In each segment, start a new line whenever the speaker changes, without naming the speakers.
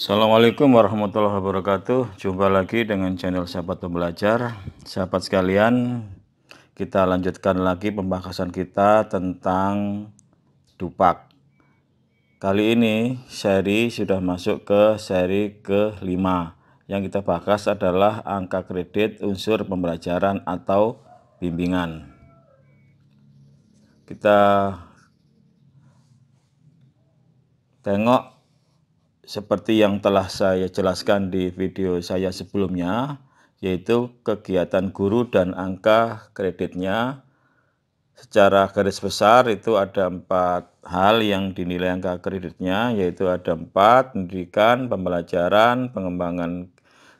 Assalamualaikum warahmatullahi wabarakatuh. Jumpa lagi dengan channel Sahabat Pembelajar. Sahabat sekalian, kita lanjutkan lagi pembahasan kita tentang dupak. Kali ini seri sudah masuk ke seri ke-5. Yang kita bahas adalah angka kredit unsur pembelajaran atau bimbingan. Kita tengok seperti yang telah saya jelaskan di video saya sebelumnya, yaitu kegiatan guru dan angka kreditnya. Secara garis besar itu ada empat hal yang dinilai angka kreditnya, yaitu ada empat, pendidikan, pembelajaran, pengembangan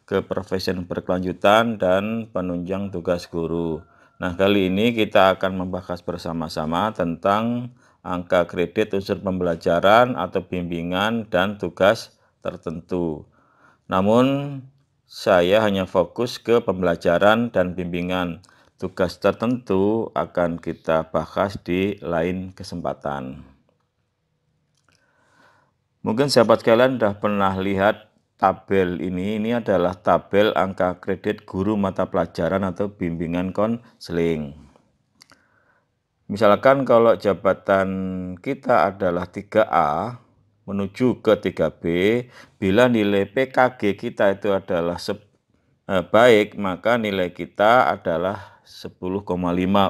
keprofesian berkelanjutan, dan penunjang tugas guru. Nah, kali ini kita akan membahas bersama-sama tentang angka kredit unsur pembelajaran atau bimbingan dan tugas tertentu. Namun saya hanya fokus ke pembelajaran dan bimbingan. Tugas tertentu akan kita bahas di lain kesempatan. Mungkin sahabat kalian sudah pernah lihat tabel ini. Ini adalah tabel angka kredit guru mata pelajaran atau bimbingan konseling. Misalkan kalau jabatan kita adalah 3A menuju ke 3B, bila nilai PKG kita itu adalah e, baik, maka nilai kita adalah 10,5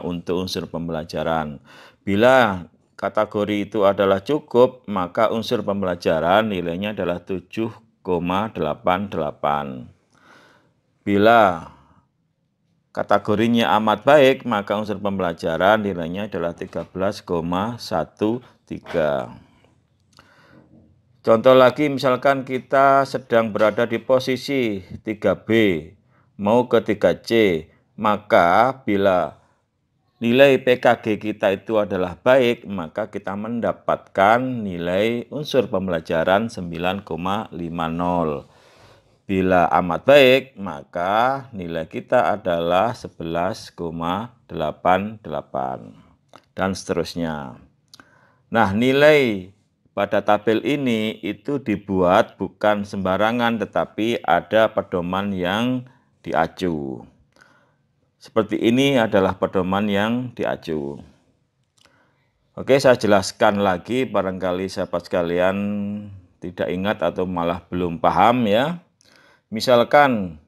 untuk unsur pembelajaran. Bila kategori itu adalah cukup, maka unsur pembelajaran nilainya adalah 7,88. Bila kategorinya amat baik, maka unsur pembelajaran nilainya adalah 13,13. Contoh lagi misalkan kita sedang berada di posisi 3B, mau ke 3C, maka bila nilai PKG kita itu adalah baik, maka kita mendapatkan nilai unsur pembelajaran 9,50. Bila amat baik, maka nilai kita adalah 11,88 dan seterusnya. Nah, nilai pada tabel ini itu dibuat bukan sembarangan tetapi ada pedoman yang diacu. Seperti ini adalah pedoman yang diacu. Oke, saya jelaskan lagi barangkali sahabat sekalian tidak ingat atau malah belum paham ya. Misalkan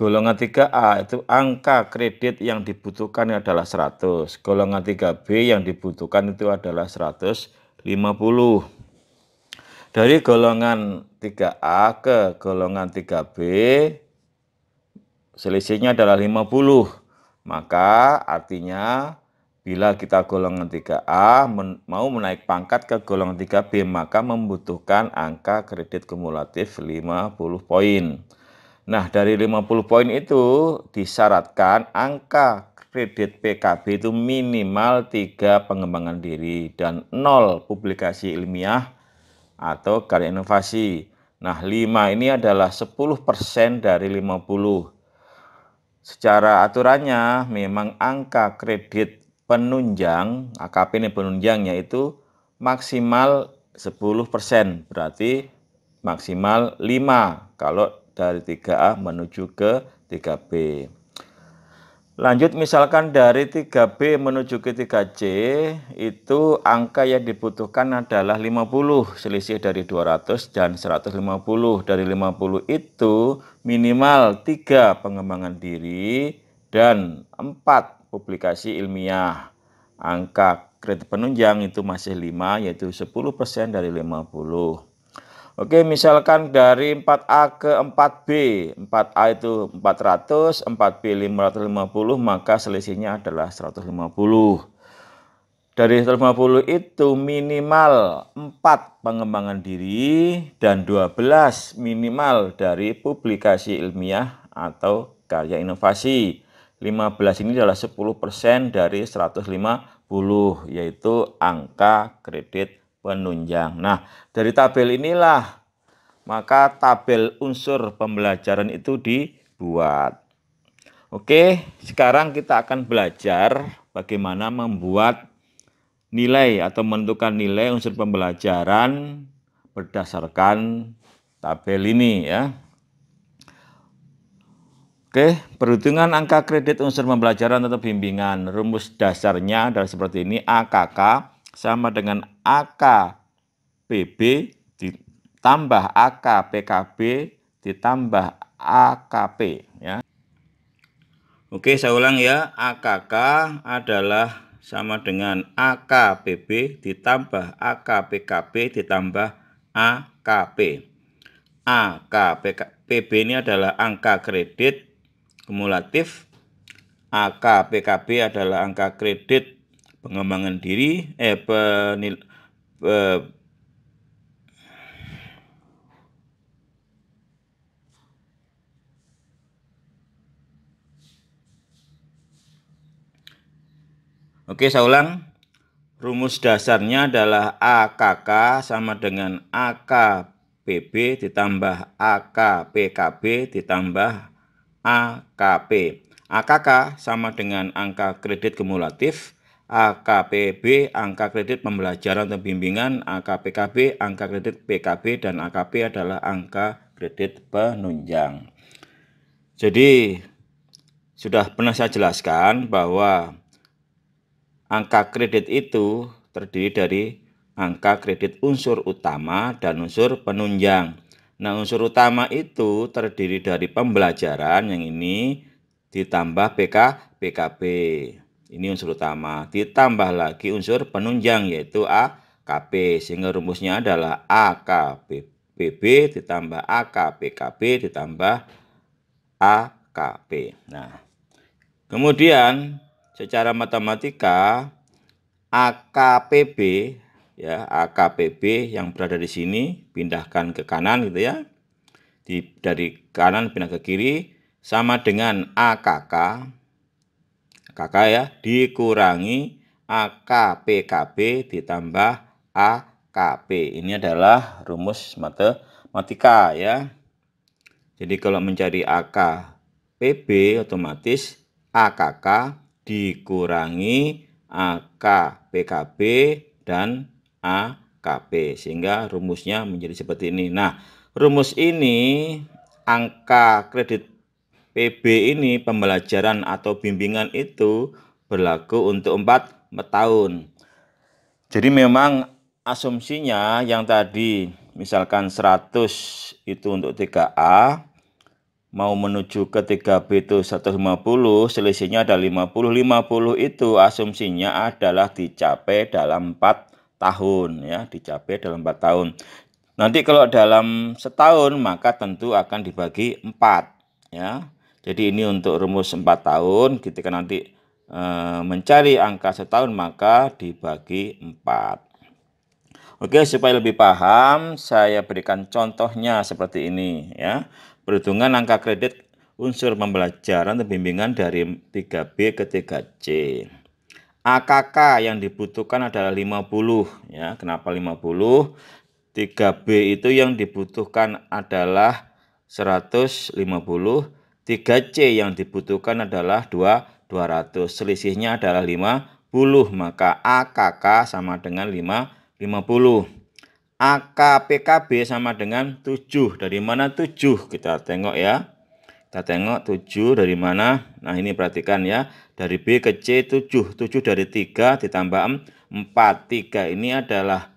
golongan 3A itu angka kredit yang dibutuhkan adalah 100. Golongan 3B yang dibutuhkan itu adalah 150. Dari golongan 3A ke golongan 3B selisihnya adalah 50. Maka artinya Bila kita golongan 3A men mau menaik pangkat ke golongan 3B, maka membutuhkan angka kredit kumulatif 50 poin. Nah, dari 50 poin itu disyaratkan angka kredit PKB itu minimal 3 pengembangan diri dan 0 publikasi ilmiah atau karya inovasi. Nah, 5 ini adalah 10% dari 50. Secara aturannya, memang angka kredit penunjang, AKP ini penunjangnya itu maksimal 10%, berarti maksimal 5 kalau dari 3A menuju ke 3B. Lanjut misalkan dari 3B menuju ke 3C itu angka yang dibutuhkan adalah 50 selisih dari 200 dan 150. Dari 50 itu minimal 3 pengembangan diri dan 4 publikasi ilmiah. Angka kredit penunjang itu masih 5 yaitu 10% dari 50. Oke, misalkan dari 4A ke 4B, 4A itu 400, 4B 550, maka selisihnya adalah 150. Dari 150 itu minimal 4 pengembangan diri dan 12 minimal dari publikasi ilmiah atau karya inovasi. 15 ini adalah 10% dari 150 yaitu angka kredit penunjang. Nah, dari tabel inilah maka tabel unsur pembelajaran itu dibuat. Oke, sekarang kita akan belajar bagaimana membuat nilai atau menentukan nilai unsur pembelajaran berdasarkan tabel ini ya. Oke, perhitungan angka kredit unsur pembelajaran atau bimbingan. Rumus dasarnya adalah seperti ini, AKK sama dengan AKPB ditambah AKPKB ditambah AKP ya. Oke, saya ulang ya. AKK adalah sama dengan AKPB ditambah AKPKB ditambah AKP. AKPB ini adalah angka kredit kumulatif AK PKB adalah angka kredit pengembangan diri eh penil, pe, Oke, saya ulang. Rumus dasarnya adalah AKK sama dengan AKPB ditambah AKPKB ditambah AKP. AKK sama dengan angka kredit kumulatif, AKPB angka kredit pembelajaran dan bimbingan, AKPKB angka kredit PKB dan AKP adalah angka kredit penunjang. Jadi sudah pernah saya jelaskan bahwa angka kredit itu terdiri dari angka kredit unsur utama dan unsur penunjang. Nah, unsur utama itu terdiri dari pembelajaran yang ini ditambah PK, PKB. Ini unsur utama. Ditambah lagi unsur penunjang yaitu AKP. Sehingga rumusnya adalah AKPB ditambah AKPKB ditambah AKP. Nah, kemudian secara matematika AKPB ya AKPB yang berada di sini pindahkan ke kanan gitu ya. Di, dari kanan pindah ke kiri sama dengan AKK KK ya dikurangi AKPKB ditambah AKP. Ini adalah rumus matematika ya. Jadi kalau mencari AKPB otomatis AKK dikurangi AKPKB dan AKP. Sehingga rumusnya menjadi seperti ini. Nah, rumus ini angka kredit PB ini pembelajaran atau bimbingan itu berlaku untuk 4 tahun. Jadi memang asumsinya yang tadi misalkan 100 itu untuk 3A, mau menuju ke 3B itu 150, selisihnya ada 50. 50 itu asumsinya adalah dicapai dalam 4 tahun ya dicapai dalam empat tahun nanti kalau dalam setahun maka tentu akan dibagi empat ya jadi ini untuk rumus empat tahun ketika nanti e, mencari angka setahun maka dibagi empat Oke, supaya lebih paham, saya berikan contohnya seperti ini ya. Perhitungan angka kredit unsur pembelajaran atau bimbingan dari 3B ke 3C. AKK yang dibutuhkan adalah 50 ya. Kenapa 50? 3B itu yang dibutuhkan adalah 150, 3C yang dibutuhkan adalah 2 200. Selisihnya adalah 50, maka AKK sama dengan 5 50. AKPKB sama dengan 7. Dari mana 7? Kita tengok ya. Kita tengok 7 dari mana? Nah, ini perhatikan ya. Dari B ke C 7. 7 dari 3 ditambah 4. 3 ini adalah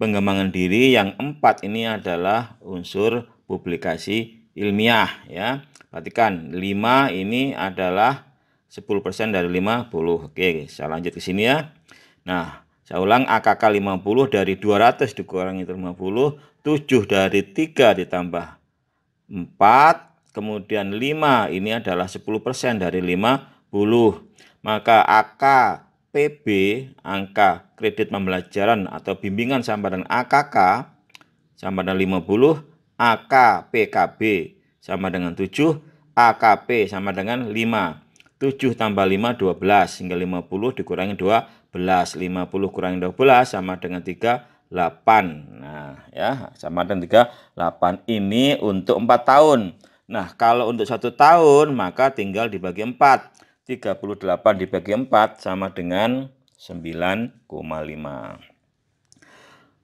pengembangan diri. Yang 4 ini adalah unsur publikasi ilmiah. ya. Perhatikan, 5 ini adalah 10% dari 50. Oke, saya lanjut ke sini ya. Nah, saya ulang AKK 50 dari 200 dikurangi 50. 7 dari 3 ditambah 4 Kemudian 5 ini adalah 10% dari 50. Maka AKPB angka kredit pembelajaran atau bimbingan sama dengan AKK sama dengan 50, AKPKB sama dengan 7, AKP sama dengan 5. 7 tambah 5 12 hingga 50 dikurangi 12 50 kurangi 12 sama dengan 38 nah ya sama dengan 38 ini untuk 4 tahun Nah, kalau untuk satu tahun, maka tinggal dibagi 4. 38 dibagi 4 sama dengan 9,5.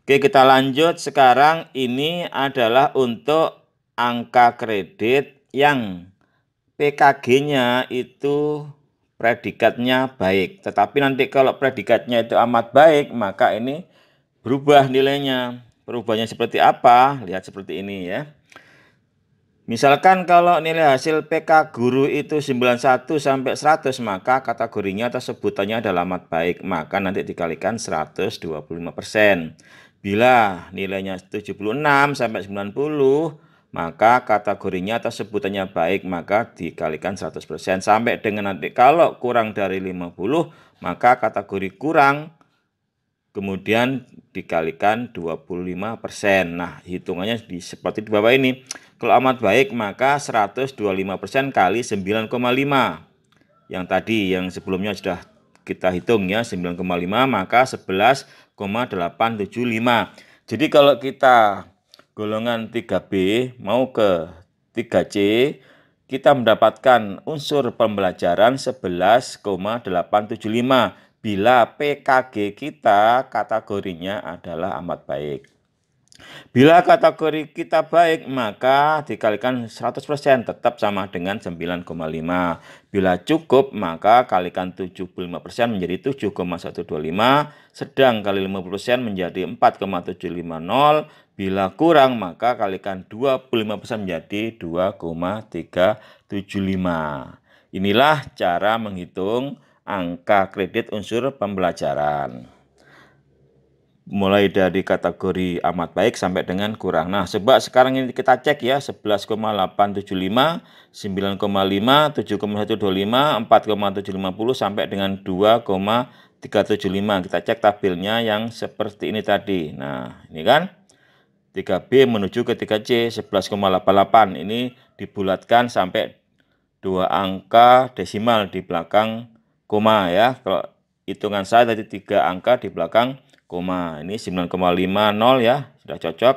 Oke, kita lanjut. Sekarang ini adalah untuk angka kredit yang PKG-nya itu predikatnya baik. Tetapi nanti kalau predikatnya itu amat baik, maka ini berubah nilainya. Perubahannya seperti apa? Lihat seperti ini ya. Misalkan kalau nilai hasil PK guru itu 91 sampai 100 maka kategorinya atau sebutannya adalah amat baik maka nanti dikalikan 125%. Bila nilainya 76 sampai 90 maka kategorinya atau sebutannya baik maka dikalikan 100% sampai dengan nanti kalau kurang dari 50 maka kategori kurang kemudian dikalikan 25%. Nah, hitungannya di, seperti di bawah ini. Kalau amat baik maka 125% kali 9,5 yang tadi yang sebelumnya sudah kita hitung ya 9,5 maka 11,875 jadi kalau kita golongan 3B mau ke 3C kita mendapatkan unsur pembelajaran 11,875 bila PKG kita kategorinya adalah amat baik Bila kategori kita baik, maka dikalikan 100% tetap sama dengan 9,5. Bila cukup, maka kalikan 75% menjadi 7,125, sedang kali 50% menjadi 4,750. Bila kurang, maka kalikan 25% menjadi 2,375. Inilah cara menghitung angka kredit unsur pembelajaran mulai dari kategori amat baik sampai dengan kurang. Nah, sebab sekarang ini kita cek ya 11,875, 9,5, 7,125, 4,750 sampai dengan 2,375. Kita cek tabelnya yang seperti ini tadi. Nah, ini kan 3B menuju ke 3C 11,88. Ini dibulatkan sampai dua angka desimal di belakang koma ya. Kalau hitungan saya tadi tiga angka di belakang koma. Ini 9,50 ya, sudah cocok.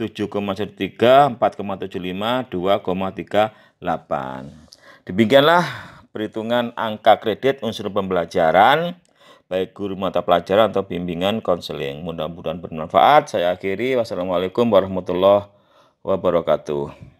7,13, 4,75, 2,38. Demikianlah perhitungan angka kredit unsur pembelajaran baik guru mata pelajaran atau bimbingan konseling. Mudah-mudahan bermanfaat. Saya akhiri. Wassalamualaikum warahmatullahi wabarakatuh.